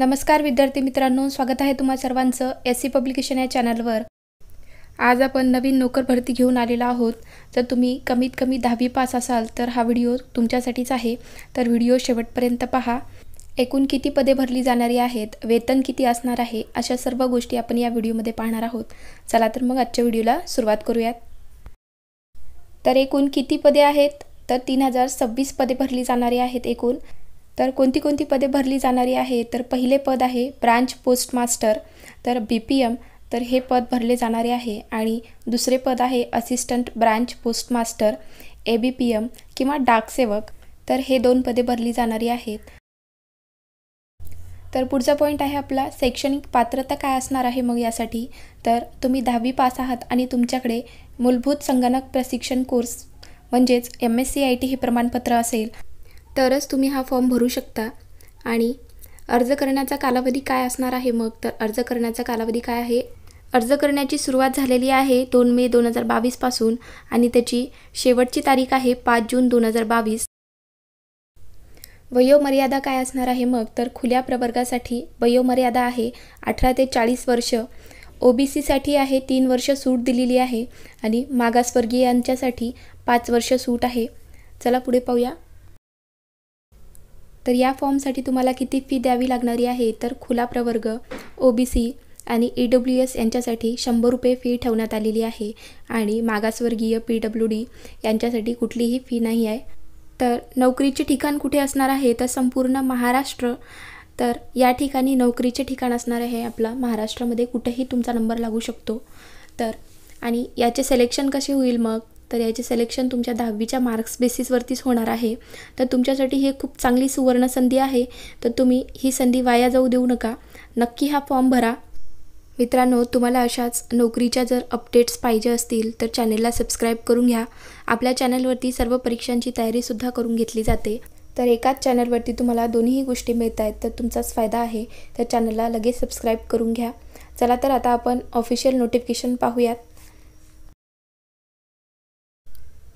नमस्कार विद्यार्थी मित्रांनो स्वागत आहे तुम्हा सर्वांचं एस सी पब्लिकेशन या चॅनलवर आज आपण नवीन नोकर भरती घेऊन आलेलो आहोत जर तुम्ही कमीत कमी दहावी पास असाल तर हा व्हिडिओ तुमच्यासाठीच आहे तर व्हिडिओ शेवटपर्यंत पहा एकूण किती पदे भरली जाणारी आहेत वेतन किती असणार आहे अशा सर्व गोष्टी आपण या व्हिडिओमध्ये पाहणार आहोत चला तर मग आजच्या व्हिडिओला सुरुवात करूयात तर एकूण किती पदे आहेत तर तीन हजार सव्वीस पदे भरली जाणारी आहेत एकूण तर कोणती कोणती पदे भरली जाणारी आहे तर पहिले पद आहे ब्रांच पोस्टमास्टर तर बी पी एम तर हे पद भरले जाणारे आहे आणि दुसरे पद आहे assistant branch postmaster A B P M किंवा डाकसेवक तर हे दोन पदे भरली जाणारी आहेत तर पुढचा पॉईंट आहे आपला शैक्षणिक पात्रता काय असणार आहे मग यासाठी तर तुम्ही दहावी पास आहात आणि तुमच्याकडे मूलभूत संगणक प्रशिक्षण कोर्स म्हणजेच M S C I T हे प्रमाणपत्र असेल तरच तुम्ही हा फॉर्म भरू शकता आणि अर्ज करण्याचा कालावधी काय असणार आहे मग तर अर्ज करण्याचा कालावधी काय आहे अर्ज करण्याची सुरुवात झालेली आहे दोन मे दोन हजार बावीसपासून आणि त्याची शेवटची तारीख आहे पाच जून दोन हजार बावीस वयोमर्यादा काय असणार आहे मग तर खुल्या प्रवर्गासाठी वयोमर्यादा आहे अठरा ते चाळीस वर्ष ओ बी सीसाठी आहे तीन वर्ष सूट दिलेली आहे आणि मागासवर्गीयांच्यासाठी पाच वर्ष सूट आहे चला पुढे पाहूया तर या फॉर्मसाठी तुम्हाला किती फी द्यावी लागणारी आहे तर खुला प्रवर्ग ओ बी सी आणि ई डब्ल्यू एस यांच्यासाठी शंभर रुपये फी ठेवण्यात आलेली आहे आणि मागासवर्गीय पी डब्ल्यू डी यांच्यासाठी कुठलीही फी नाही आहे तर नोकरीचे ठिकाण कुठे असणार आहे तर संपूर्ण महाराष्ट्र तर या ठिकाणी नोकरीचे ठिकाण असणार आहे आपला महाराष्ट्रामध्ये कुठेही तुमचा नंबर लागू शकतो तर आणि याचे सिलेक्शन कसे होईल मग तर याचे सिलेक्शन तुमच्या दहावीच्या मार्क्स बेसिसवरतीच होणार आहे तर तुमच्यासाठी हे खूप चांगली सुवर्ण संधी आहे तर तुम्ही ही संधी वाया जाऊ देऊ नका नक्की हा फॉर्म भरा मित्रांनो तुम्हाला अशाच नोकरीच्या जर अपडेट्स पाहिजे असतील तर चॅनेलला सबस्क्राईब करून घ्या आपल्या चॅनलवरती सर्व परीक्षांची तयारीसुद्धा करून घेतली जाते तर एकाच चॅनलवरती तुम्हाला दोन्हीही गोष्टी मिळत आहेत तर तुमचाच फायदा आहे तर चॅनलला लगेच सबस्क्राईब करून घ्या चला तर आता आपण ऑफिशियल नोटिफिकेशन पाहूयात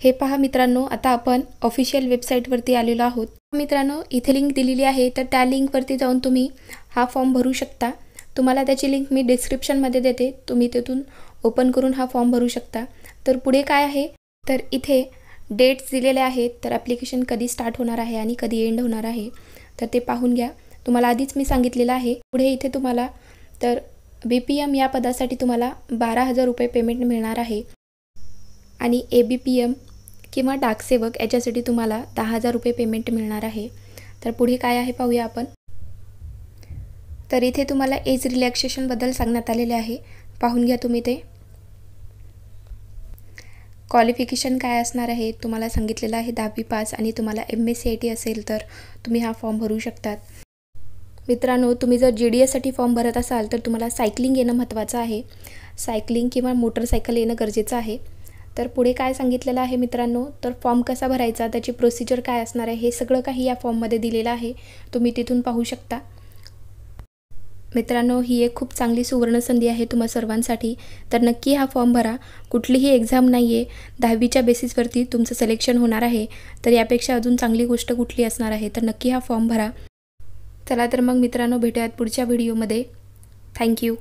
हे पहा मित्रांनो आता आपण ऑफिशियल वेबसाईटवरती आलेलो आहोत मित्रांनो इथे लिंक दिलेली आहे तर त्या लिंकवरती जाऊन तुम्ही हा फॉर्म भरू शकता तुम्हाला त्याची लिंक मी डिस्क्रिप्शनमध्ये देते तुम्ही तिथून ओपन करून हा फॉर्म भरू शकता तर पुढे काय आहे तर इथे डेट्स दिलेले आहेत तर ॲप्लिकेशन कधी स्टार्ट होणार आहे आणि कधी एंड होणार आहे तर ते पाहून घ्या तुम्हाला आधीच मी सांगितलेलं आहे पुढे इथे तुम्हाला तर बी पी एम या पदासाठी तुम्हाला बारा हजार रुपये पेमेंट मिळणार आहे आणि ए बी पी एम किंवा डाकसेवक याच्यासाठी तुम्हाला दहा हजार रुपये पेमेंट मिळणार आहे तर पुढे काय आहे पाहूया आपण तर इथे तुम्हाला एज रिलॅक्सेशनबद्दल सांगण्यात आलेले आहे पाहून घ्या तुम्ही ते क्वालिफिकेशन काय असणार आहे तुम्हाला सांगितलेलं आहे दहावी पास आणि तुम्हाला M S C I T असेल तर तुम्ही हा फॉर्म भरू शकतात मित्रांनो तुम्ही जर जे डी एससाठी फॉर्म भरत असाल तर तुम्हाला सायकलिंग येणं महत्त्वाचं आहे सायकलिंग किंवा मोटरसायकल येणं गरजेचं आहे तर पुढे काय सांगितलेलं आहे मित्रांनो तर फॉर्म कसा भरायचा त्याची प्रोसिजर काय असणार आहे हे सगळं काही या फॉर्ममध्ये दिलेलं आहे तुम्ही तिथून पाहू शकता मित्रांनो ही एक खूप चांगली सुवर्णसंधी आहे तुम्हा सर्वांसाठी तर नक्की हा फॉर्म भरा कुठलीही एक्झाम नाही आहे दहावीच्या बेसिसवरती तुमचं सिलेक्शन होणार आहे तर यापेक्षा अजून चांगली गोष्ट कुठली असणार आहे तर नक्की हा फॉर्म भरा चला तर मग मित्रांनो भेटूयात पुढच्या व्हिडिओमध्ये थँक्यू